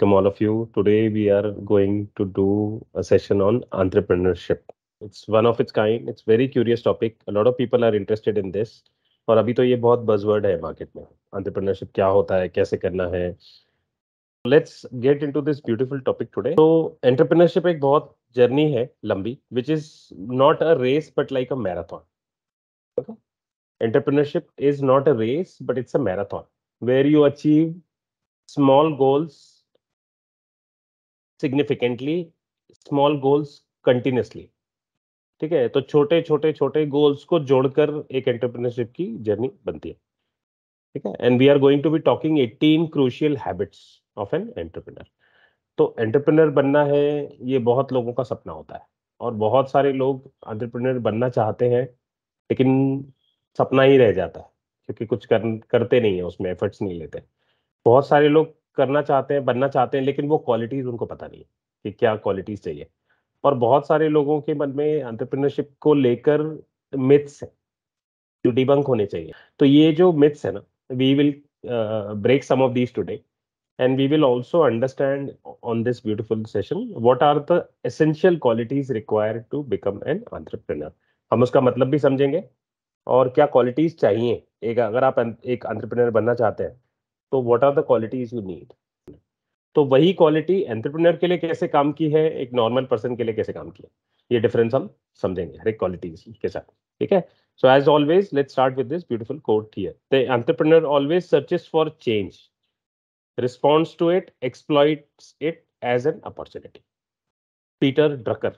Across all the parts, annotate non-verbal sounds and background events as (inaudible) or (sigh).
welcome all of you. Today we are going to do a session on entrepreneurship. It's one of its kind. It's very curious topic. A lot of people are interested in this. aur abhi to ye bahut buzzword hai market mein Entrepreneurship kya hota hai kaise karna hai Let's get into this beautiful topic today. So entrepreneurship ek bahut journey hai lambi which is not a race but like a marathon. Okay? Entrepreneurship is not a race but it's a marathon where you achieve small goals significantly small goals continuously ठीक है तो छोटे छोटे छोटे goals को जोड़कर एक entrepreneurship की जर्नी बनती है ठीक है and we are going to be talking eighteen crucial habits of an entrepreneur तो एंटरप्रिनर बनना है ये बहुत लोगों का सपना होता है और बहुत सारे लोग एंटरप्रेन्योर बनना चाहते हैं लेकिन सपना ही रह जाता है क्योंकि कुछ कर, करते नहीं है उसमें एफर्ट्स नहीं लेते बहुत सारे लोग करना चाहते हैं बनना चाहते हैं लेकिन वो क्वालिटीज उनको पता नहीं है कि क्या क्वालिटीज चाहिए और बहुत सारे लोगों के मन में एंटरप्रेन्योरशिप को लेकर मिथ्स है जो डिबंक होने चाहिए तो ये जो मिथ्स है ना we will break some of these today and we will also understand on this beautiful session what are the essential qualities required to become an entrepreneur हम उसका मतलब भी समझेंगे और क्या क्वालिटीज चाहिए एक अगर आप एक एंटरप्रेन्योर बनना चाहते हैं तो what are the qualities you need तो वही क्वालिटी एंटरप्रेन्योर के लिए कैसे काम की है एक नॉर्मल पर्सन के लिए कैसे काम की है ये डिफरेंस हम समझेंगे हर एक क्वालिटी के साथ ठीक है so as always let start with this beautiful quote here the entrepreneur always searches for change responds to it exploits it as an opportunity Peter Drucker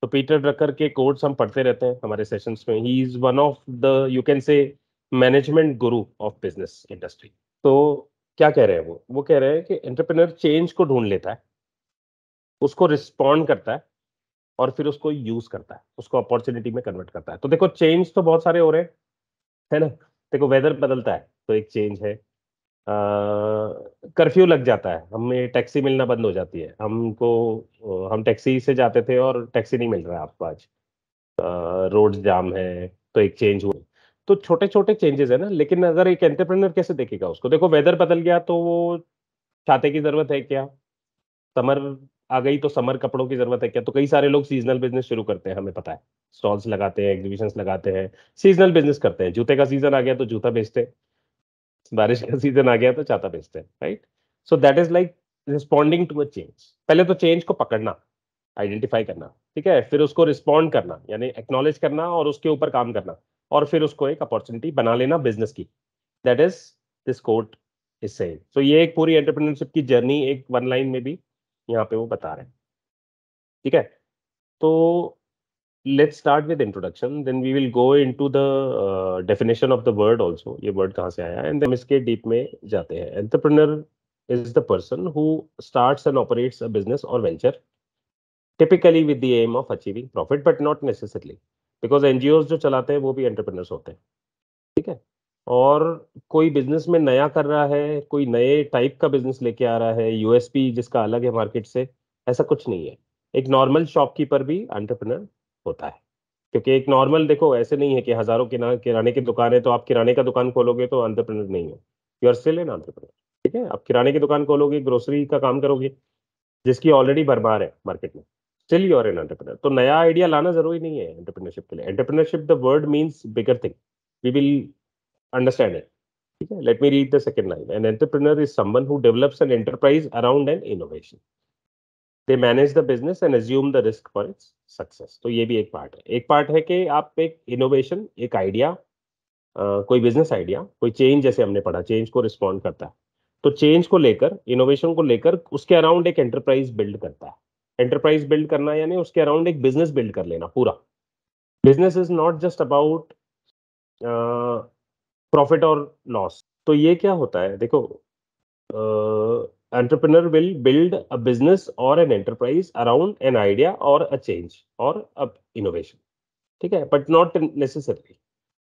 तो पीटर ड्रकर के कोड्स हम पढ़ते रहते हैं हमारे सेशंस में ही is one of the you can say management guru of business industry तो क्या कह रहे हैं वो वो कह रहे हैं कि एंटरप्रेनर चेंज को ढूंढ लेता है उसको रिस्पॉन्ड करता है और फिर उसको यूज करता है उसको अपॉर्चुनिटी में कन्वर्ट करता है तो देखो चेंज तो बहुत सारे हो रहे हैं है ना देखो वेदर बदलता है तो एक चेंज है कर्फ्यू लग जाता है हमें टैक्सी मिलना बंद हो जाती है हमको हम टैक्सी से जाते थे और टैक्सी नहीं मिल रहा है आपको आज रोड जाम है तो एक चेंज हुआ तो छोटे छोटे चेंजेस है ना लेकिन अगर एक एंटरप्रेनर कैसे देखेगा उसको देखो वेदर बदल गया तो वो छाते की जरूरत है क्या समर आ गई तो समर कपड़ों की जरूरत है क्या तो कई सारे लोग सीजनल बिजनेस शुरू करते हैं हमें पता है स्टॉल्स लगाते हैं एग्जीबिशन लगाते हैं सीजनल बिजनेस करते हैं जूते का सीजन आ गया तो जूता बेचते हैं बारिश का सीजन आ गया तो छाता बेचते हैं right so that is like responding to a change पहले तो चेंज को पकड़ना आइडेंटिफाई करना ठीक है फिर उसको रिस्पॉन्ड करना यानी एक्नोलेज करना और उसके ऊपर काम करना और फिर उसको एक अपॉर्चुनिटी बना लेना बिजनेस की that is this quote is say तो ये एक पूरी एंटरप्रेन्योरशिप की जर्नी एक वन लाइन में भी यहाँ पे वो बता रहे हैं ठीक है तो let start with introduction then we will go into the definition of the word also ये वर्ड कहाँ से आया एंड इसके डीप में जाते हैं entrepreneur is the person who starts and operates a business or venture typically with the aim of achieving profit but not necessarily because an जो चलाते हैं वो भी एंटरप्रेनर्स होते हैं ठीक है और कोई बिजनेस में नया कर रहा है कोई नए टाइप का बिजनेस लेके आ रहा है यूएसपी जिसका अलग है मार्केट से ऐसा कुछ नहीं है एक नॉर्मल शॉपकीपर भी एंटरप्रेनर होता है क्योंकि एक नॉर्मल देखो ऐसे नहीं है कि हजारों ना किराने की दुकान है तो आप किराने का दुकान खोलोगे तो एंटरप्रेनर नहीं हो you are still an entrepreneur ठीक है आप किराने की दुकान खोलोगे ग्रोसरी का काम करोगे जिसकी ऑलरेडी भरमार है मार्केट में still you are an entrepreneur तो नया आइडिया लाना जरूरी नहीं है एंटरप्रेनरशिप के लिए entrepreneurship the word means bigger thing we will understand it ठीक है let me read the second line an entrepreneur is someone who develops an enterprise around an innovation they manage the business and assume the risk for its success तो ये भी एक part है एक part है कि आप एक इनोवेशन एक आइडिया कोई बिजनेस आइडिया कोई चेंज जैसे हमने पढ़ा चेंज को रिस्पॉन्ड करता है तो चेंज को लेकर इनोवेशन को लेकर उसके अराउंड एक एंटरप्राइज बिल्ड करता है एंटरप्राइज बिल्ड करना यानी उसके अराउंड एक बिजनेस बिल्ड कर लेना पूरा business is not just about profit और लॉस तो ये क्या होता है देखो entrepreneur will build a business or an enterprise around an idea or a change or a innovation ठीक है बट नॉट नेसेसरली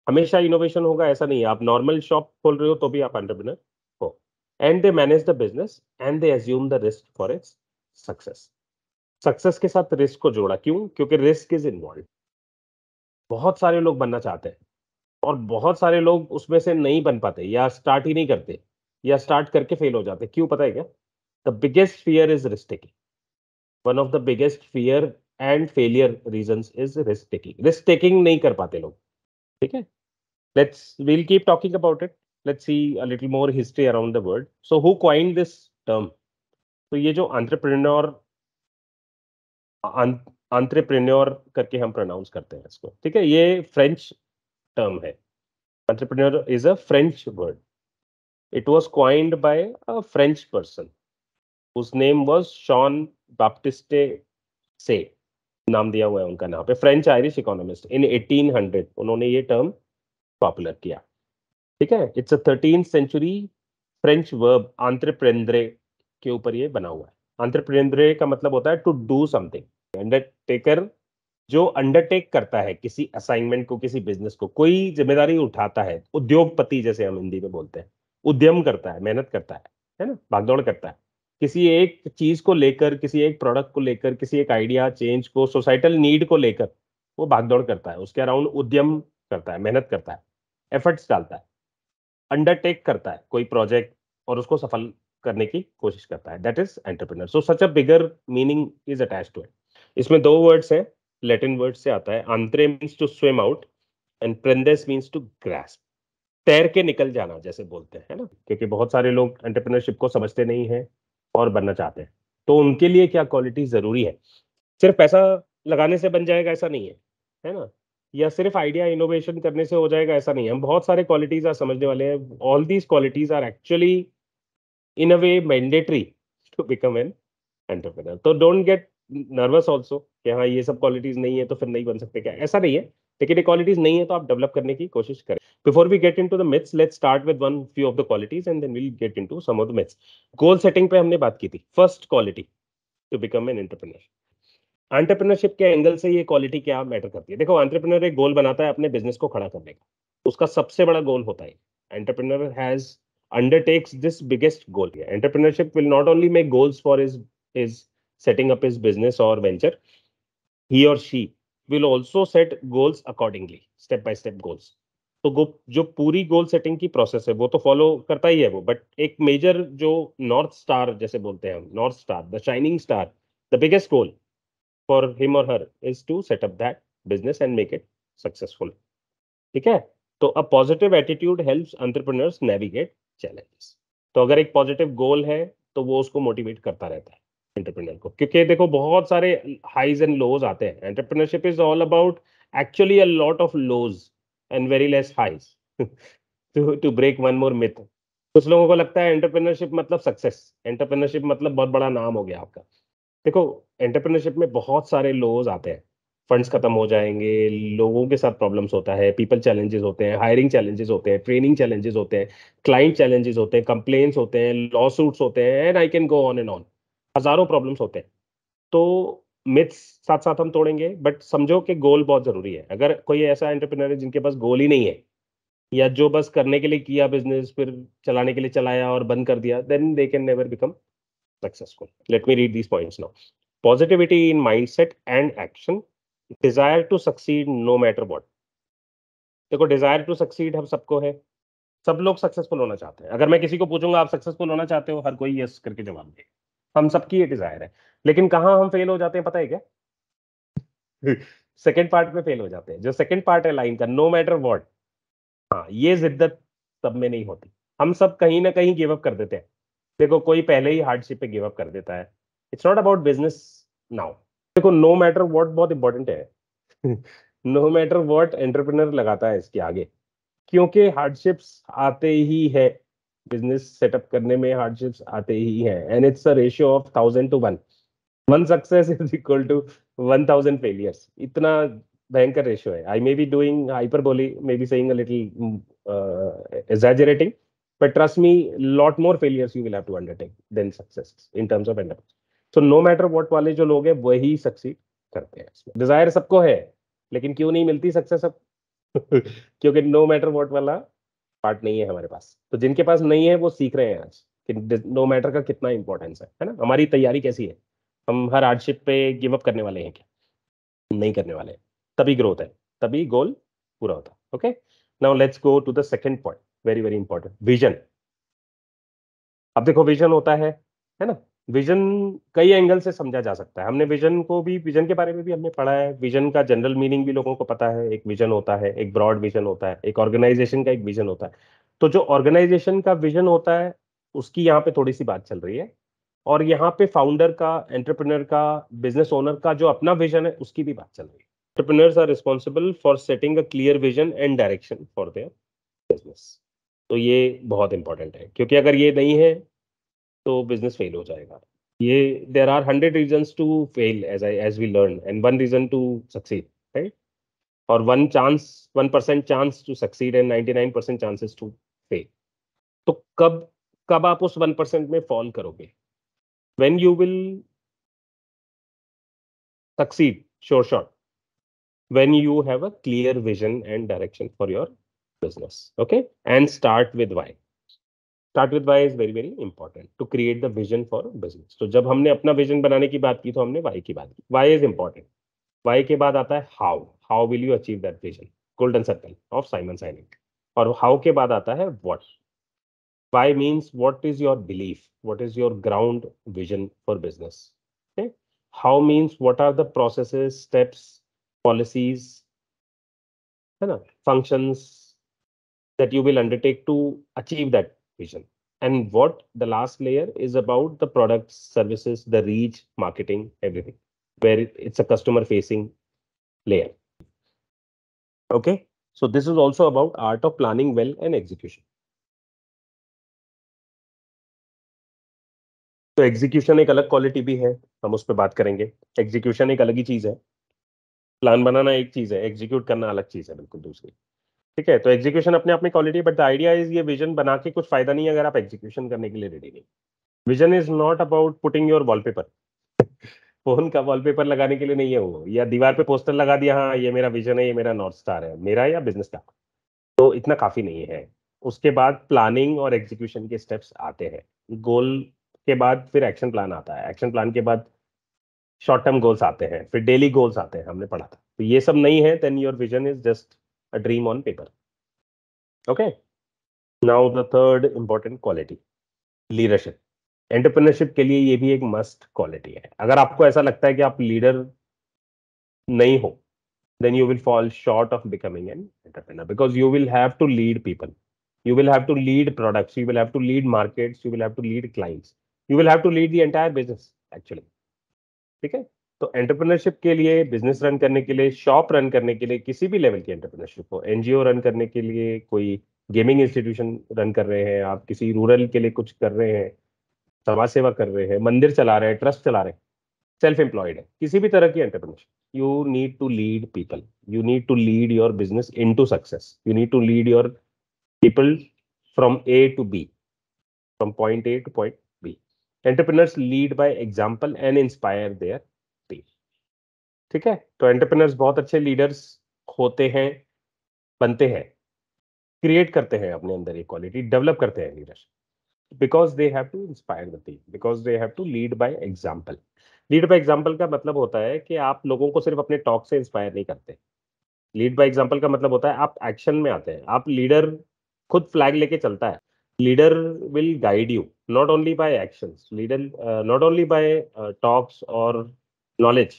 हमेशा इनोवेशन होगा ऐसा नहीं है आप नॉर्मल शॉप खोल रहे हो तो भी आप एंटरप्रिनर हो and they manage the business and they assume the risk for its success success के साथ रिस्क को जोड़ा क्यों क्योंकि रिस्क इज इन्वॉल्व बहुत सारे लोग बनना चाहते हैं और बहुत सारे लोग उसमें से नहीं बन पाते या स्टार्ट ही नहीं करते या स्टार्ट करके फेल हो जाते क्यों पता है क्या the biggest fear is risk taking one of the biggest fear and failure reason is risk taking risk taking नहीं कर पाते लोग ठीक है let's will keep talking about it let's see a little more history around the world so who coined this term तो ये जो entrepreneur entrepreneur करके हम प्रोनाउंस करते हैं इसको ठीक है ये फ्रेंच टर्म है entrepreneur is a French word it was coined by a French person उस नेम was शॉन Baptiste से नाम दिया हुआ है उनका नाम पे फ्रेंच आयरिश इकोनॉमिस्ट इन 1800 उन्होंने ये टर्म पॉपुलर किया ठीक है it's a thirteen century French verb entreprendre के ऊपर ये बना हुआ है अंतरप्रेनरे का मतलब होता है टू डू समथिंग अंडरटेकर जो अंडरटेक करता है किसी असाइनमेंट को किसी बिजनेस को कोई जिम्मेदारी उठाता है उद्योगपति जैसे हम हिंदी में बोलते हैं उद्यम करता है मेहनत करता है है ना भागदौड़ करता है किसी एक चीज को लेकर किसी एक प्रोडक्ट को लेकर किसी एक आइडिया चेंज को सोसाइटल नीड को लेकर वो भागदौड़ करता है उसके अराउंड उद्यम करता है मेहनत करता है एफर्ट्स डालता है अंडरटेक करता है कोई प्रोजेक्ट और उसको सफल करने की कोशिश करता है that is entrepreneur so such a bigger meaning is attach to it इसमें दो वर्ड्स हैं लेटिन वर्ड से आता है entre means to swim out and prendre means to grasp तैर के निकल जाना जैसे बोलते हैं ना क्योंकि बहुत सारे लोग एंटरप्रेन्योरशिप को समझते नहीं है और बनना चाहते हैं तो उनके लिए क्या क्वालिटी जरूरी है सिर्फ पैसा लगाने से बन जाएगा ऐसा नहीं है है ना या सिर्फ आइडिया इनोवेशन करने से हो जाएगा ऐसा नहीं है हम बहुत सारे क्वालिटीज आज समझने वाले हैं all these qualities are actually in a way mandatory to become an entrepreneur. So don't get nervous also कि हाँ ये सब qualities नहीं है तो फिर नहीं बन सकते क्या ऐसा नहीं है लेकिन ये qualities नहीं है तो आप develop करने की कोशिश करें before we get into the myths let's start with one few of the qualities and then we'll get into some of the myths goal setting पे हमने बात की थी first quality to become an entrepreneur entrepreneurship के angle से ये quality क्या matter करती है देखो एंटरप्रेनर एक गोल बनाता है अपने बिजनेस को खड़ा करने का उसका सबसे बड़ा गोल होता है entrepreneur has undertakes this biggest goal. Entrepreneurship will not only make goals for his his setting up his business or venture, he or she will also set goals accordingly, step by step goals. तो गो जो पूरी goal setting की process है वो तो follow करता ही है वो बट एक मेजर जो नॉर्थ स्टार जैसे बोलते हैं हम north star the shining star the biggest goal for him or her is to set up that business and make it successful ठीक है तो a positive attitude helps entrepreneurs navigate challenges तो अगर एक पॉजिटिव गोल है तो वो उसको मोटिवेट करता रहता है एंटरप्रेन्योर को क्योंकि देखो बहुत सारे हाइज एंड लोज आते हैं entrepreneurship is all about actually a lot of lows and very less highs to break one more myth कुछ लोगों को लगता है एंटरप्रेन्योरशिप मतलब सक्सेस एंटरप्रेन्योरशिप मतलब बहुत बड़ा नाम हो गया आपका देखो एंटरप्रेन्योरशिप में बहुत सारे लोज आते हैं फंड्स खत्म हो जाएंगे लोगों के साथ प्रॉब्लम्स होता है पीपल चैलेंजेस होते हैं हायरिंग चैलेंजेस होते हैं ट्रेनिंग चैलेंजेस होते हैं क्लाइंट चैलेंजेस होते हैं कंप्लेन्स होते हैं लॉ सूट्स होते हैं and I can go on and on हजारों प्रॉब्लम्स होते हैं तो मिथ्स साथ साथ हम तोड़ेंगे बट समझो कि गोल बहुत जरूरी है अगर कोई ऐसा एंटरप्रेनर है जिनके पास गोल ही नहीं है या जो बस करने के लिए किया बिजनेस फिर चलाने के लिए चलाया और बंद कर दिया then they can never become successful let me read these points now positivity in mindset and action desire to succeed no matter what देखो डिजायर टू सक्सीड हम सबको है सब लोग सक्सेसफुल होना चाहते हैं अगर मैं किसी को पूछूंगा आप सक्सेसफुल होना चाहते हो हर कोई यस करके जवाब दे हम सबकी ये डिजायर है लेकिन कहाँ हम फेल हो जाते हैं पता है क्या सेकेंड (laughs) पार्ट में फेल हो जाते हैं जो सेकेंड पार्ट है लाइन का नो मैटर वॉट हाँ ये जिद्दत सब में नहीं होती हम सब कहीं ना कहीं गिव अप कर देते हैं देखो कोई पहले ही हार्डशिप पे गिव अप कर देता है it's not about business now देखो नो मैटर वॉट बहुत इंपॉर्टेंट है नो मैटर वॉट एंटरप्रेनर लगाता है इसके आगे क्योंकि हार्डशिप्स आते ही है बिजनेस सेटअप करने में हार्डशिप्स आते ही हैं and it's a ratio of thousand to one one success is equal to one thousand failures इतना भयंकर रेशियो है I may be doing hyperbole may be saying a little exaggerating but trust me lot more failures you will have to undertake than success in terms of entrepreneurship तो no matter what वाले जो लोग हैं वही succeed करते हैं Dzire सबको है लेकिन क्यों नहीं मिलती सक्सेस अब (laughs) क्योंकि नो मैटर वॉट वाला पार्ट नहीं है हमारे पास तो जिनके पास नहीं है वो सीख रहे हैं आज कि नो मैटर का कितना इंपॉर्टेंस है है ना हमारी तैयारी कैसी है हम हर हार्डशिप पे गिव अप करने वाले हैं क्या नहीं करने वाले तभी ग्रोथ है तभी गोल पूरा होता है okay now let's go to the second point very very important vision अब देखो विजन होता है है ना विजन कई एंगल से समझा जा सकता है हमने विजन को भी विजन के बारे में भी हमने पढ़ा है विजन का जनरल मीनिंग भी लोगों को पता है एक विजन होता है एक ब्रॉड विजन होता है एक ऑर्गेनाइजेशन का एक विजन होता है तो जो ऑर्गेनाइजेशन का विजन होता है उसकी यहाँ पे थोड़ी सी बात चल रही है और यहाँ पे फाउंडर का एंटरप्रिनर का बिजनेस ओनर का जो अपना विजन है उसकी भी बात चल रही है entrepreneurs are responsible for setting a clear vision and direction for their business तो ये बहुत इंपॉर्टेंट है क्योंकि अगर ये नहीं है तो बिजनेस फेल हो जाएगा ये there are hundred reason to fail as I as we learn and one reason to succeed right और one chance one percent chance to succeed and ninety nine percent chances to fail तो कब कब आप उस one percent में fall करोगे when you will succeed sure short when you have a clear vision and direction for your business okay and start with why start with Y is very very important to create the vision for business तो जब हमने अपना vision बनाने की बात की तो हमने वाई की बात की वाई इज इंपॉर्टेंट वाई के बाद आता है how how will you achieve that vision golden circle of Simon Sinek और हाउ के बाद आता है what why means what is your belief what is your ground vision for business how means what are the process steps policies है ना functions that you will undertake to achieve that vision and what the last layer is about the products services the reach marketing everything where it's a customer facing layer okay so this is also about art of planning well and execution तो execution एक अलग quality भी है हम उस पर बात करेंगे एग्जीक्यूशन एक अलग ही चीज है प्लान बनाना एक चीज है एग्जीक्यूट करना अलग चीज है बिल्कुल दूसरी ठीक है तो एग्जीक्यूशन अपने आप में quality but the idea is ये विजन बना के कुछ फायदा नहीं अगर आप एग्जीक्यूशन करने के लिए रेडी नहीं vision is not about putting your wallpaper phone का वॉलपेपर लगाने के लिए नहीं है वो या दीवार पे पोस्टर लगा दिया हाँ ये मेरा विजन है ये मेरा नॉर्थ स्टार है मेरा या बिजनेस का तो इतना काफी नहीं है उसके बाद प्लानिंग और एग्जीक्यूशन के स्टेप्स आते हैं गोल के बाद फिर एक्शन प्लान आता है एक्शन प्लान के बाद शॉर्ट टर्म गोल्स आते हैं फिर डेली गोल्स आते हैं हमने पढ़ा था तो ये सब नहीं है then your vision is just a dream on paper. Okay. Now the third important quality, leadership. Entrepreneurship के लिए ये भी एक मस्ट क्वालिटी है अगर आपको ऐसा लगता है कि आप लीडर नहीं हो then you will fall short of becoming an entrepreneur because you will have to lead people you will have to lead products you will have to lead markets you will have to lead clients you will have to lead the entire business actually ठीक है तो entrepreneurship के लिए business run करने के लिए shop run करने के लिए किसी भी लेवल की एंटरप्रेन्योरशिप हो एनजीओ रन करने के लिए कोई गेमिंग इंस्टीट्यूशन रन कर रहे हैं आप किसी रूरल के लिए कुछ कर रहे हैं समाज सेवा कर रहे हैं मंदिर चला रहे हैं ट्रस्ट चला रहे हैं सेल्फ एम्प्लॉयड है किसी भी तरह की entrepreneurship you need to lead people you need to lead your business into success you need to lead your people from A to B from point A to point B entrepreneurs lead by example and inspire their ठीक है तो entrepreneurs बहुत अच्छे leaders होते हैं बनते हैं create करते हैं अपने अंदर ये क्वालिटी डेवलप करते हैं leadership because they have to inspire the team because they have to lead by example lead by example का मतलब होता है कि आप लोगों को सिर्फ अपने टॉक से इंस्पायर नहीं करते लीड बाय एग्जाम्पल का मतलब होता है आप एक्शन में आते हैं आप लीडर खुद फ्लैग लेके चलता है leader will guide you not only by action leader not only by talks और knowledge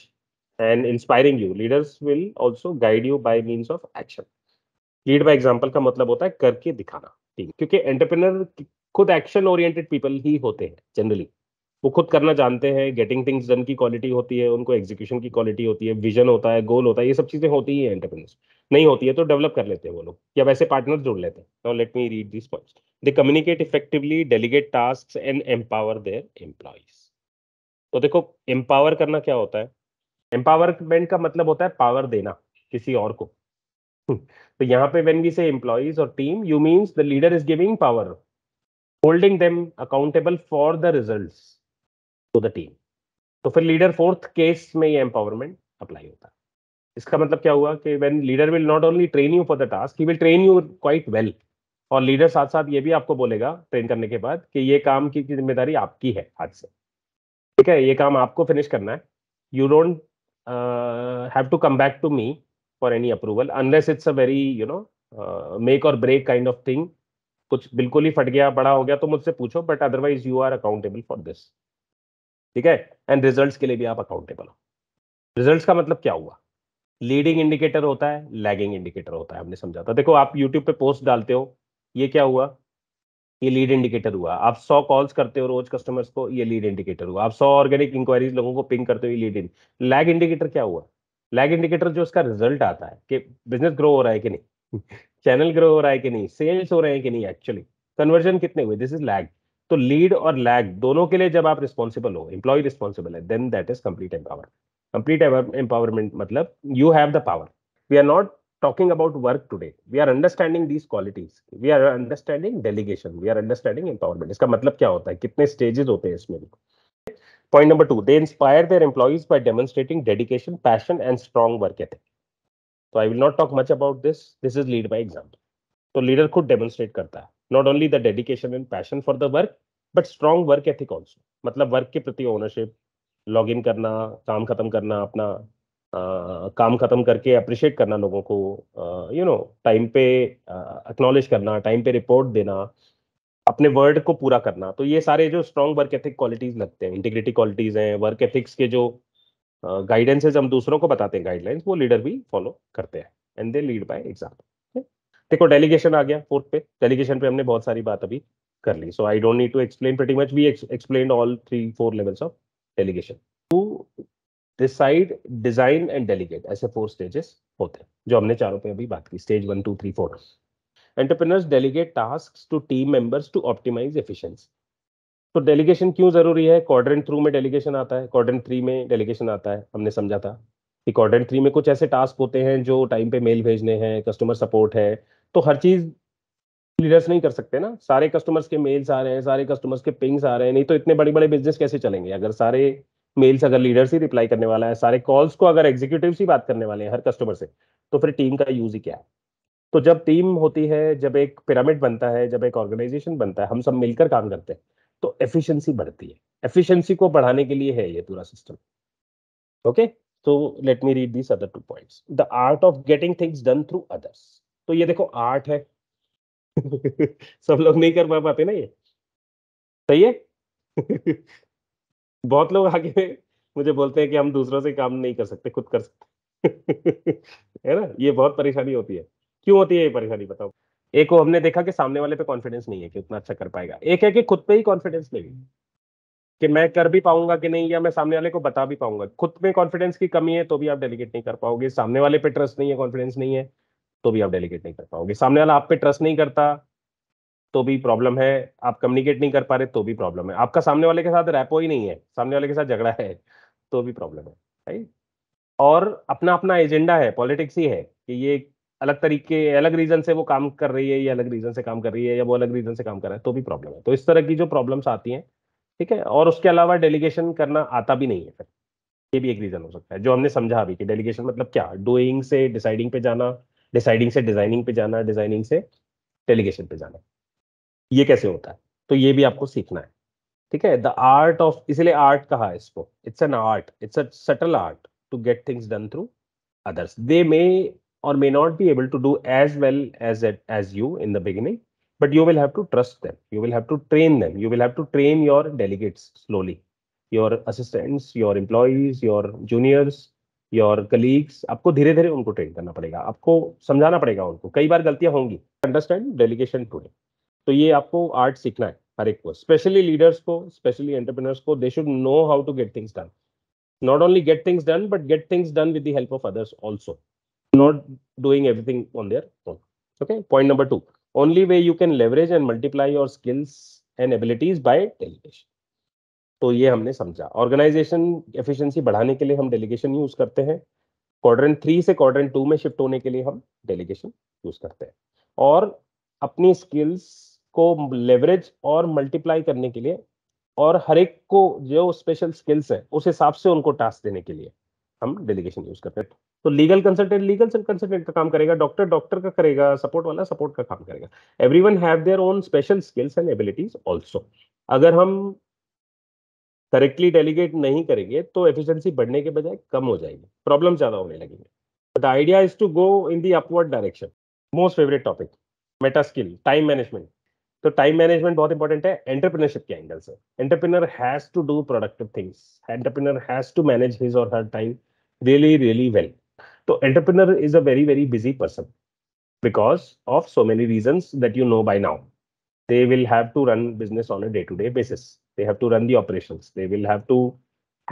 and inspiring you leaders will also guide you by means of action lead by example का मतलब होता है करके दिखाना टीम क्योंकि एंटरप्रिनर खुद action oriented people ही होते हैं जनरली वो खुद करना जानते हैं गेटिंग थिंग्स डन की क्वालिटी होती है उनको एग्जीक्यूशन की क्वालिटी होती है विजन होता है गोल होता है ये सब चीजें होती ही है एंटरप्रेनर्स नहीं होती है तो डेवलप कर लेते हैं वो लोग या वैसे पार्टनर जोड़ लेते हैं now let me read this points they communicate effectively delegate task and empower their employees तो देखो एम्पावर करना क्या होता है एम्पावरमेंट का मतलब होता है पावर देना किसी और को हम्म, तो यहाँ पे वेन वी से एम्प्लॉज और team you means the leader is giving power holding them accountable for the result to the team तो फिर लीडर फोर्थ केस में ये एम्पावरमेंट अप्लाई होता है इसका मतलब क्या हुआ कि when leader will not only train you for the task he will train you quite well और लीडर साथ साथ ये भी आपको बोलेगा ट्रेन करने के बाद कि ये काम की जिम्मेदारी आपकी है आज से ठीक है ये काम आपको फिनिश करना है you don't uh, have to come back to me for any approval unless it's a very you know uh, make or break kind of thing कुछ बिल्कुल ही फट गया बड़ा हो गया तो मुझसे पूछो but otherwise you are accountable for this ठीक है एंड रिजल्ट्स के लिए भी आप अकाउंटेबल हो रिजल्ट्स का मतलब क्या हुआ लीडिंग इंडिकेटर होता है लैगिंग इंडिकेटर होता है हमने समझा था देखो आप यूट्यूब पे पोस्ट डालते हो ये क्या हुआ ये लीड इंडिकेटर हुआ आप सौ कॉल्स करते हो रोज कस्टमर्स को ये लीड इंडिकेटर हुआ आप सौ ऑर्गेनिक इंक्वायरीज लोगों को पिंग करते हो ये लीड इन लैग इंडिकेटर क्या हुआ लैग इंडिकेटर जो उसका रिजल्ट आता है कि बिजनेस ग्रो हो रहा है कि नहीं चैनल (laughs) ग्रो हो रहा है कि नहीं सेल्स हो रहे हैं कि नहीं एक्चुअली कन्वर्जन कितने हुए दिस इज लैग तो लीड और लैग दोनों के लिए जब आप रिस्पॉन्सिबल हो एम्प्लॉय रिस्पॉन्सिबल है then that is complete empower complete empowerment मतलब you have the power we are not talking about work today we are understanding these qualities we are understanding delegation we are understanding empowerment iska matlab kya hota hai kitne stages hote हैं isme point number 2 they inspire their employees by demonstrating dedication passion and strong work ethic so i will not talk much about this this is lead by example so leader खुद demonstrate karta hai not only the dedication and passion for the work but strong work ethic also matlab work ke prati ownership login karna kaam khatam karna apna काम ख़त्म करके appreciate करना लोगों को you know time पे acknowledge करना time पे report देना अपने वर्ड को पूरा करना तो ये सारे जो स्ट्रॉन्ग वर्क एथिक क्वालिटीज़ लगते हैं इंटीग्रिटी क्वालिटीज़ हैं वर्क एथिक्स के जो गाइडेंसेज हम दूसरों को बताते हैं गाइडलाइंस वो लीडर भी फॉलो करते हैं and they lead by example देखो डेलीगेशन आ गया फोर्थ पे डेलीगेशन पे हमने बहुत सारी बात अभी कर ली so I don't need to explain pretty much we explain all three four levels of delegation decide design and delegate ऐसे फोर स्टेजेस होते हैं जो हमने चारों पे अभी बात की stage one two three four entrepreneurs delegate task to team members to optimize efficiency तो डेलीगेशन क्यों जरूरी है क्वाड्रेंट थ्रू में डेलीगेशन आता है क्वाड्रेंट थ्री में डेलीगेशन आता है हमने समझा था कि क्वाड्रेंट थ्री में कुछ ऐसे टास्क होते हैं जो टाइम पे मेल भेजने हैं कस्टमर सपोर्ट है तो हर चीज लीडर्स नहीं कर सकते ना सारे कस्टमर्स के मेल्स आ रहे हैं सारे कस्टमर्स के पिंग्स आ रहे हैं नहीं तो इतने बड़े बड़े बिजनेस कैसे चलेंगे अगर सारे मेल्स अगर लीडर्स ही रिप्लाई करने वाला है सारे कॉल्स को अगर एग्जीक्यूटिव ही बात करने वाले हैं हर कस्टमर से तो फिर टीम का यूज ही क्या है तो जब टीम होती है जब एक पिरामिड बनता है जब एक ऑर्गेनाइजेशन बनता है हम सब मिलकर काम करते हैं तो एफिशिएंसी बढ़ती है एफिशिएंसी को बढ़ाने के लिए है ये पूरा सिस्टम ओके तो let me read this other two points the art of getting things done through others तो ये देखो आर्ट है (laughs) सब लोग नहीं कर पा पाते ना ये सही है बहुत लोग आगे मुझे बोलते हैं कि हम दूसरों से काम नहीं कर सकते खुद कर सकते (laughs) है ना ये बहुत परेशानी होती है क्यों होती है ये परेशानी बताओ एक को हमने देखा कि सामने वाले पे कॉन्फिडेंस नहीं है कि उतना अच्छा कर पाएगा एक है कि खुद पे ही कॉन्फिडेंस नहीं कि मैं कर भी पाऊंगा कि नहीं या मैं सामने वाले को बता भी पाऊंगा खुद में कॉन्फिडेंस की कमी है तो भी आप डेलीगेट नहीं कर पाओगे सामने वाले पे ट्रस्ट नहीं है कॉन्फिडेंस नहीं है तो भी आप डेलीगेट नहीं कर पाओगे सामने वाला आप पे ट्रस्ट नहीं करता तो भी प्रॉब्लम है आप कम्युनिकेट नहीं कर पा रहे तो भी प्रॉब्लम है आपका सामने वाले के साथ रैपो ही नहीं है सामने वाले के साथ झगड़ा है तो भी प्रॉब्लम है राइट और अपना अपना एजेंडा है पॉलिटिक्स ही है कि ये अलग तरीके अलग रीजन से वो काम कर रही है या अलग रीजन से काम कर रही है या वो अलग रीजन से काम कर रहा है तो भी प्रॉब्लम है तो इस तरह की जो प्रॉब्लम्स आती हैं ठीक है और उसके अलावा डेलीगेशन करना आता भी नहीं है फिर ये भी एक रीजन हो सकता है जो हमने समझा अभी कि डेलीगेशन मतलब क्या डूइंग से डिसाइडिंग पे जाना डिसाइडिंग से डिजाइनिंग पे जाना डिजाइनिंग से डेलीगेशन पे जाना ये कैसे होता है तो ये भी आपको सीखना है ठीक है द आर्ट ऑफ इसलिए आर्ट कहा है इसको it's an art it's a subtle art to get things done through others they may और may not be able to do as well as as you in the beginning but you will have to trust them you will have to train them you will have to train your delegates slowly your assistants your employees your juniors your colleagues आपको धीरे धीरे उनको train करना पड़ेगा आपको समझाना पड़ेगा उनको कई बार गलतियां होंगी अंडरस्टैंड डेलीगेशन टू डे तो ये आपको आर्ट सीखना है हर एक को स्पेशली लीडर्स को स्पेशली एंटरप्रेनर्स को they should know how to get things done not only get things done but get things done with the help of others also not doing everything on their own okay point number two only way you can leverage and multiply your skills and abilities by delegation तो ये हमने समझा organisation efficiency बढ़ाने के लिए हम delegation use करते हैं क्वाड्रेंट थ्री से क्वाड्रेंट टू में शिफ्ट होने के लिए हम डेलीगेशन यूज करते हैं और अपनी स्किल्स को लेवरेज और मल्टीप्लाई करने के लिए और हर एक को जो स्पेशल स्किल्स है उस हिसाब से उनको टास्क देने के लिए हम डेलीगेशन यूज करते हैं तो लीगल कंसल्टेंट लीगल कंसल्टेंट का काम करेगा डॉक्टर डॉक्टर का करेगा सपोर्ट वाला सपोर्ट का काम करेगा everyone have their own special skills and abilities also अगर हम करेक्टली डेलीगेट नहीं करेंगे तो एफिशिएंसी बढ़ने के बजाय कम हो जाएगी प्रॉब्लम ज्यादा होने लगेंगे the idea is to go in the upward direction most favourite topic meta skill time management तो टाइम मैनेजमेंट बहुत इंपॉर्टेंट है एंटरप्रीनरशिप के एंगल से entrepreneur has to do productive things entrepreneur has to manage his और her time really really well तो entrepreneur is a very very busy person because of so many reason that you know by now they will have to run business on a day to day basis they have to run the operation they will have to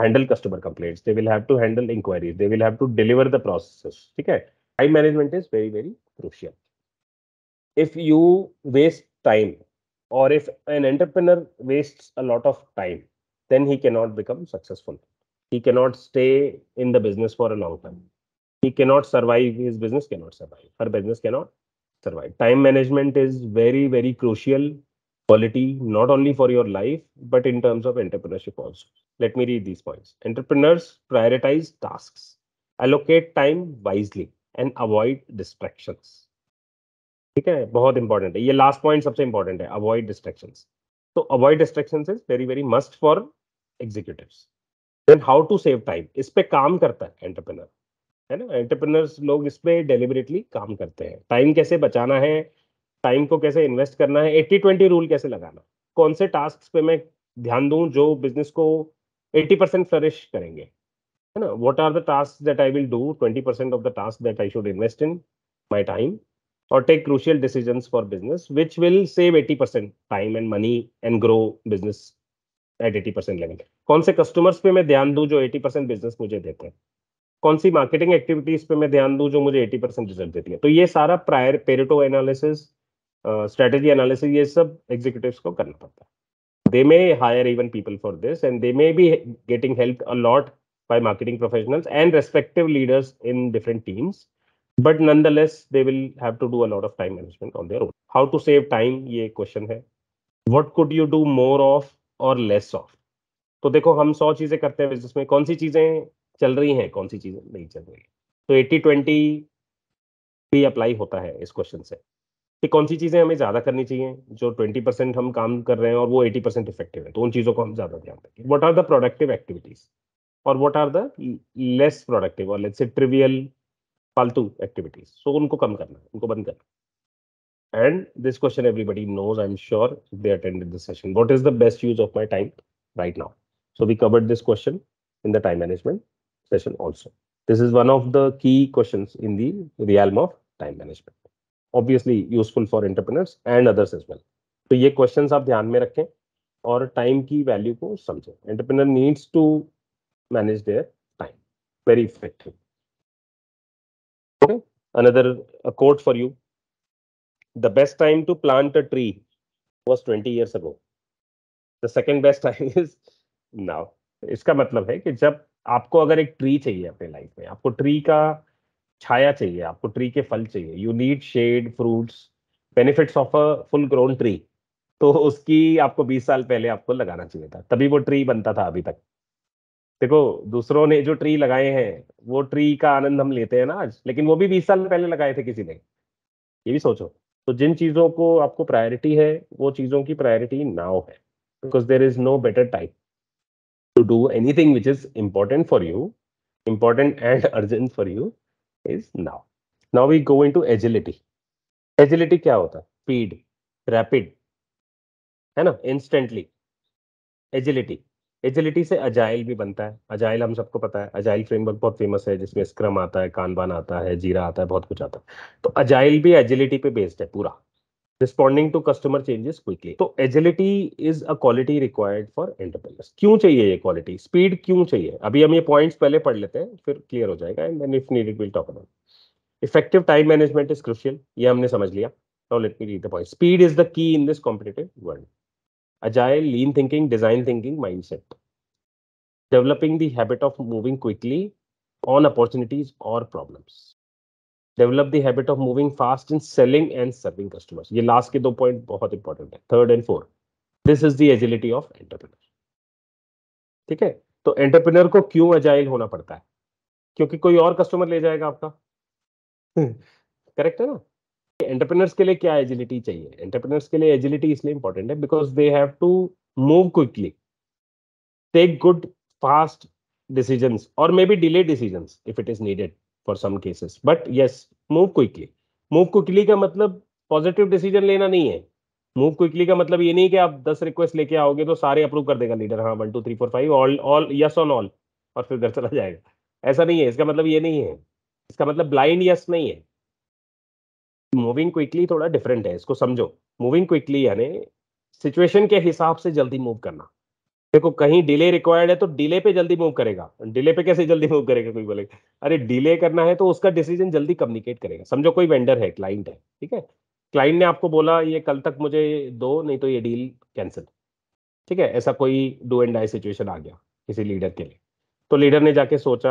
handle customer complain they will have to handle inquiries they will have to deliver the process ठीक है time management is very very crucial if you waste time or if an entrepreneur wastes a lot of time then he cannot become successful he cannot stay in the business for a long time he cannot survive his business cannot survive her business cannot survive time management is very very crucial quality not only for your life but in terms of entrepreneurship also let me read these points entrepreneurs prioritize tasks allocate time wisely and avoid distractions ठीक है बहुत important है ये last point सबसे important है avoid distraction तो avoid distraction is very very must for executive then how to save time इस पे काम करता है एंटरप्रेनर है ना एंटरप्रेनर्स लोग इस पे डेलीबरेटली काम करते हैं टाइम कैसे बचाना है टाइम को कैसे इन्वेस्ट करना है एट्टी ट्वेंटी रूल कैसे लगाना कौन से टास्क पे मैं ध्यान दूं जो बिजनेस को एट्टी परसेंट फ्लरिश करेंगे है ना what are the task that I will do twenty percent of the task that I should invest in my time or take crucial decisions for business, which will save 80% time and money and grow business eight eighty percent level कौन से customers पे मैं ध्यान दूं जो eighty percent business मुझे देते हैं कौन सी मार्केटिंग एक्टिविटीज पे मैं ध्यान दूं जो मुझे एटी परसेंट रिजल्ट देती है तो ये सारा prior Pareto analysis strategy analysis ये सब एग्जीक्यूटिव को करना पड़ता है they may hire even people for this and they may be getting help a lot by marketing professionals and respective leaders in different teams but nonetheless they will have to do a lot of time management on their own how to save time ये question है what could you do more of और less of तो देखो हम सौ चीजें करते हैं बिजनेस में कौन सी चीजें चल रही हैं कौन सी चीजें नहीं चल रही तो एट्टी ट्वेंटी भी अप्लाई होता है इस क्वेश्चन से कि कौन सी चीज़ें हमें ज़्यादा करनी चाहिए जो ट्वेंटी परसेंट हम काम कर रहे हैं और वो एटी परसेंट इफेक्टिव है तो उन चीज़ों को हम ज़्यादा ध्यान देंगे what are the productive activities और what are the less productive और लेट्स से ट्रिवियल फालतू एक्टिविटीज सो उनको कम करना उनको बंद करना and this question everybody knows I am sure they attended the session what is the best use of my time right now so we covered this question in the time management session also. This is one of the key questions in the realm of time management. Obviously useful for entrepreneurs and others as well. तो ये questions आप ध्यान में रखें और time की value को समझें. Entrepreneur needs to manage their time very effectively. another a quote for you the best time to plant a tree was 20 years ago the second best (laughs) time is now इसका मतलब है कि जब आपको अगर एक ट्री चाहिए अपने लाइफ में आपको ट्री का छाया चाहिए आपको ट्री के फल चाहिए you need shade fruits benefits of a full grown tree तो उसकी आपको 20 साल पहले आपको लगाना चाहिए था तभी वो ट्री बनता था अभी तक देखो दूसरों ने जो ट्री लगाए हैं वो ट्री का आनंद हम लेते हैं ना आज लेकिन वो भी बीस साल पहले लगाए थे किसी ने ये भी सोचो तो जिन चीजों को आपको प्रायोरिटी है वो चीजों की प्रायोरिटी नाउ है because there is no better type to do thing which is important for you important and urgent for you is now now we go into agility agility क्या होता है speed rapid है ना instantly agility agility से agile भी बनता है agile हम सबको पता है अजाइल फ्रेमवर्क बहुत फेमस है जिसमें स्क्रम आता है कानबान आता है जीरा आता है बहुत कुछ आता है तो अजाइल भी एजिलिटी पे बेस्ड है पूरा responding to customer changes quickly तो agility is a quality required for entrepreneurs क्यों चाहिए ये क्वालिटी स्पीड क्यों चाहिए अभी हम ये पॉइंट्स पहले पढ़ लेते हैं फिर क्लियर हो जाएगा and then if needed will talk about effective time management is crucial ये हमने समझ लिया तो let me read the point speed is the key in this competitive world agile, lean thinking, design thinking mindset. Developing the habit of moving quickly on opportunities or problems. Develop the habit of moving fast in selling and serving customers. ye last ke do point bahut important hai Third and fourth. This is the agility of entrepreneur. theek hai to entrepreneur ko kyu agile hona padta hai kyunki koi aur customer le jayega aapka correct है ना entrepreneurs के लिए क्या agility चाहिए entrepreneurs के लिए agility इसलिए important है because they have to move quickly take good fast और may be delay decisions if it is needed for some cases but yes move quickly move quickly का मतलब पॉजिटिव डिसीजन लेना नहीं है मूव क्विकली का मतलब ये नहीं कि आप दस रिक्वेस्ट लेके आओगे तो सारे अप्रूव कर देगा लीडर हाँ one two three four five all all yes on all और फिर घर चला जाएगा ऐसा नहीं है इसका मतलब ये नहीं है इसका मतलब ब्लाइंड यस नहीं है मूविंग क्विकली थोड़ा डिफरेंट है इसको समझो मूविंग क्विकली यानी सिचुएशन के हिसाब से जल्दी मूव करना देखो कहीं डिले रिक्वायर्ड है तो डिले पे जल्दी मूव करेगा डिले पे कैसे जल्दी मूव करेगा कोई बोलेगा अरे डिले करना है तो उसका डिसीजन जल्दी कम्युनिकेट करेगा समझो कोई वेंडर है क्लाइंट है ठीक है क्लाइंट ने आपको बोला ये कल तक मुझे दो नहीं तो ये डील कैंसिल ठीक है ऐसा कोई डू एंड आई सिचुएशन आ गया किसी लीडर के लिए तो लीडर ने जाके सोचा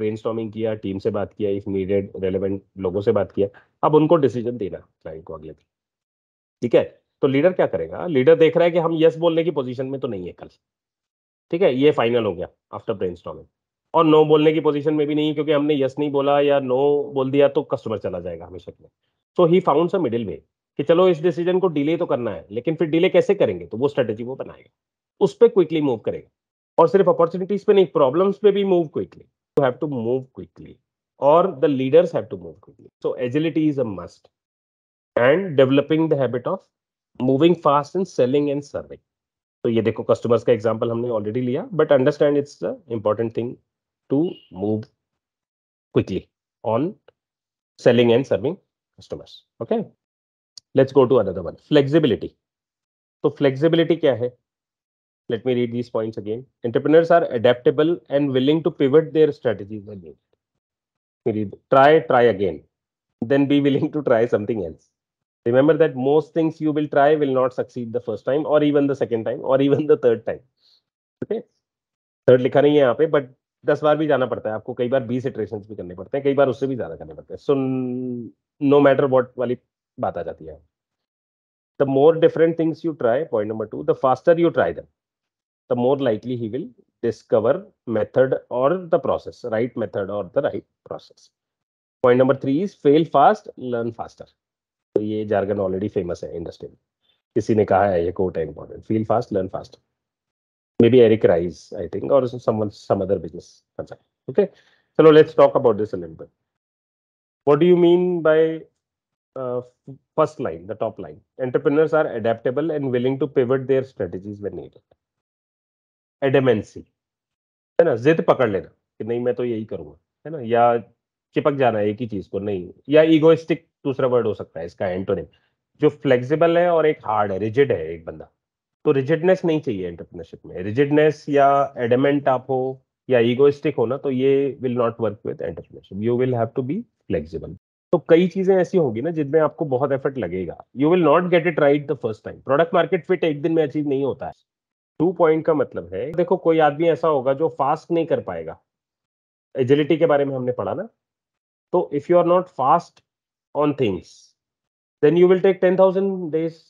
ब्रेन किया टीम से बात किया इफ नीडेड रेलिवेंट लोगों से बात किया अब उनको डिसीजन देना क्लाइंट को अगले दिन ठीक है तो लीडर क्या करेगा लीडर देख रहा है कि हम यस बोलने की पोजीशन में तो नहीं है कल ठीक है ये फाइनल हो गया आफ्टर ब्रेन और नो बोलने की पोजीशन में भी नहीं क्योंकि हमने यस नहीं बोला या नो बोल दिया तो कस्टमर चला जाएगा हमेशा के लिए सो he found a middle way कि चलो इस डिसीजन को डिले तो करना है लेकिन फिर डिले कैसे करेंगे तो वो स्ट्रेटेजी वो बनाएगा उस पर क्विकली मूव करेगा और सिर्फ अपॉर्चुनिटीज पे नहीं प्रॉब्लम्स पे भी move quickly you have to move quickly और the leaders have to move quickly so agility is a must and developing the habit of moving fast in selling and serving तो ये देखो customers का example हमने already लिया but understand it's a important thing to move quickly on selling and serving customers okay let's go to another one flexibility तो so, क्या है let me read these points again. Entrepreneurs are adaptable and willing to pivot their strategies again. needed. try, try again. Then be willing to try something else. Remember that most things you will try will not succeed the first time, or even the second time, or even the third time. Okay? Third लिखा नहीं है यहाँ पे but दस बार भी जाना पड़ता है आपको कई iterations. You इटरेशन भी करने पड़ते हैं कई बार उससे भी ज्यादा करने पड़ते हैं सो नो मैटर वॉट वाली बात आ जाती है the more different you try try the more likely he will discover method or the process, right method or the right process. Point number three is fail fast, learn faster. So ye jargon already famous in industry. किसी ने कहा है ये quote important feel fast learn fast may be Eric Ries I think और someone some other business अच्छा okay चलो let's talk about this What do you mean by uh, first line, the top line? Entrepreneurs are adaptable and willing to pivot their strategies when needed. Adamancy है ना जिद पकड़ लेना कि नहीं मैं तो यही करूंगा है ना या चिपक जाना एक ही चीज को नहीं या इगोइस्टिक दूसरा वर्ड हो सकता है इसका एंटोनिम जो फ्लेक्सिबल है और एक हार्ड है रिजिड है एक बंदा तो रिजिडनेस नहीं चाहिए एंटरप्रेनरशिप में रिजिडनेस या एडमेंट आप हो या इगोइस्टिक हो ना तो ये will not work with entrepreneurship you will have to be flexible तो कई चीजें ऐसी होंगी ना जिनमें आपको बहुत एफर्ट लगेगा you will not get it right the first time product market fit एक दिन में अचीव नहीं होता है टू पॉइंट का मतलब है देखो कोई आदमी ऐसा होगा जो फास्ट नहीं कर पाएगा एजिलिटी के बारे में हमने पढ़ा ना तो if you are not fast on things then you will take ten thousand days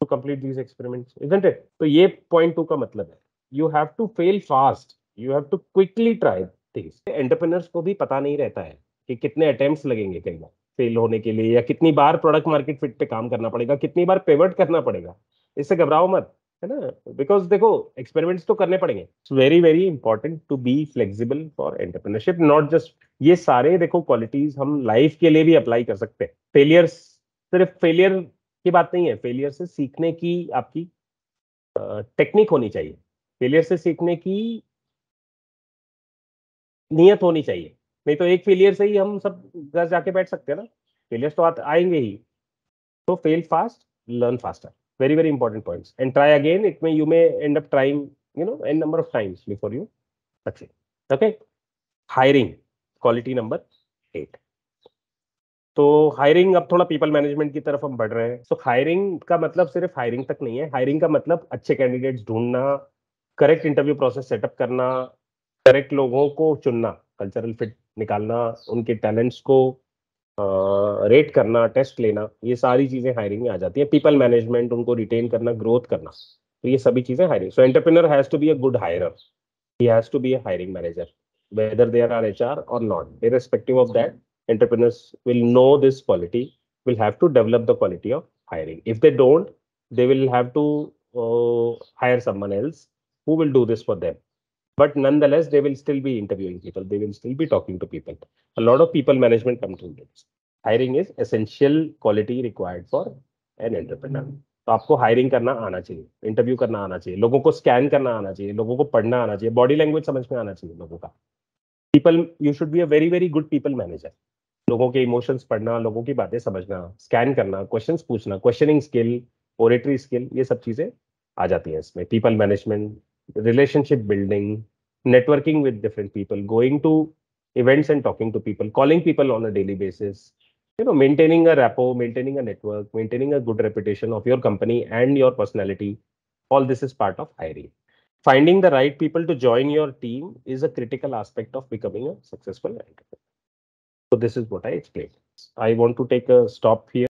to complete these experiments it तो ये पॉइंट टू का मतलब है you have to fail fast you have to quickly try things entrepreneurs को भी पता नहीं रहता है कि कितने अटेम्प्ट लगेंगे कई बार फेल होने के लिए या कितनी बार प्रोडक्ट मार्केट फिट पे काम करना पड़ेगा कितनी बार पेवर्ट करना पड़ेगा इससे घबराओ मत है ना बिकॉज देखो एक्सपेरिमेंट्स तो करने पड़ेंगे very very important to be flexible for entrepreneurship not just ये सारे देखो क्वालिटीज हम लाइफ के लिए भी अप्लाई कर सकते हैं फेलियर्स सिर्फ फेलियर की बात नहीं है फेलियर से सीखने की आपकी टेक्निक होनी चाहिए फेलियर से सीखने की नियत होनी चाहिए नहीं तो एक फेलियर से ही हम सब घर जाके बैठ सकते हैं ना फेलियर्स तो आएंगे ही तो fail fast learn faster very very important points and try again it may you may end up trying you know n number of times before you succeed okay hiring quality number eight तो hiring अब थोड़ा people management की तरफ हम बढ़ रहे हैं सो so, hiring का मतलब सिर्फ हायरिंग तक नहीं है हायरिंग का मतलब अच्छे कैंडिडेट्स ढूंढना करेक्ट इंटरव्यू प्रोसेस सेटअप करना करेक्ट लोगों को चुनना कल्चरल फिट निकालना उनके टैलेंट्स को रेट करना टेस्ट लेना ये सारी चीजें हायरिंग में आ जाती है पीपल मैनेजमेंट उनको रिटेन करना ग्रोथ करना तो ये सभी चीजें hiring so entrepreneur has to be a good hirer he has to be a hiring manager whether there are HR और not irrespective of that entrepreneurs will know this quality will have to develop the quality of hiring if they don't they will have to hire someone else who will do this for them but nonetheless they will still be interviewing people they will still be talking to people a lot of people management comes into this hiring is essential quality required for an entrepreneur तो आपको hiring करना आना चाहिए interview करना आना चाहिए लोगों को स्कैन करना आना चाहिए लोगों को पढ़ना आना चाहिए बॉडी लैंग्वेज समझ में आना चाहिए लोगों का people you should be a very very good people manager लोगों के इमोशंस पढ़ना लोगों की बातें समझना स्कैन करना क्वेश्चन पूछना क्वेश्चनिंग स्किल ओरेटरी स्किल ये सब चीज़ें आ जाती है इसमें people management relationship building, networking with different people, going to events and talking to people, calling people on a daily basis, you know, maintaining a rapport, maintaining a network, maintaining a good reputation of your company and your personality. All this is part of hiring. Finding the right people to join your team is a critical aspect of becoming a successful entrepreneur. So this is what I explained. I want to take a stop here.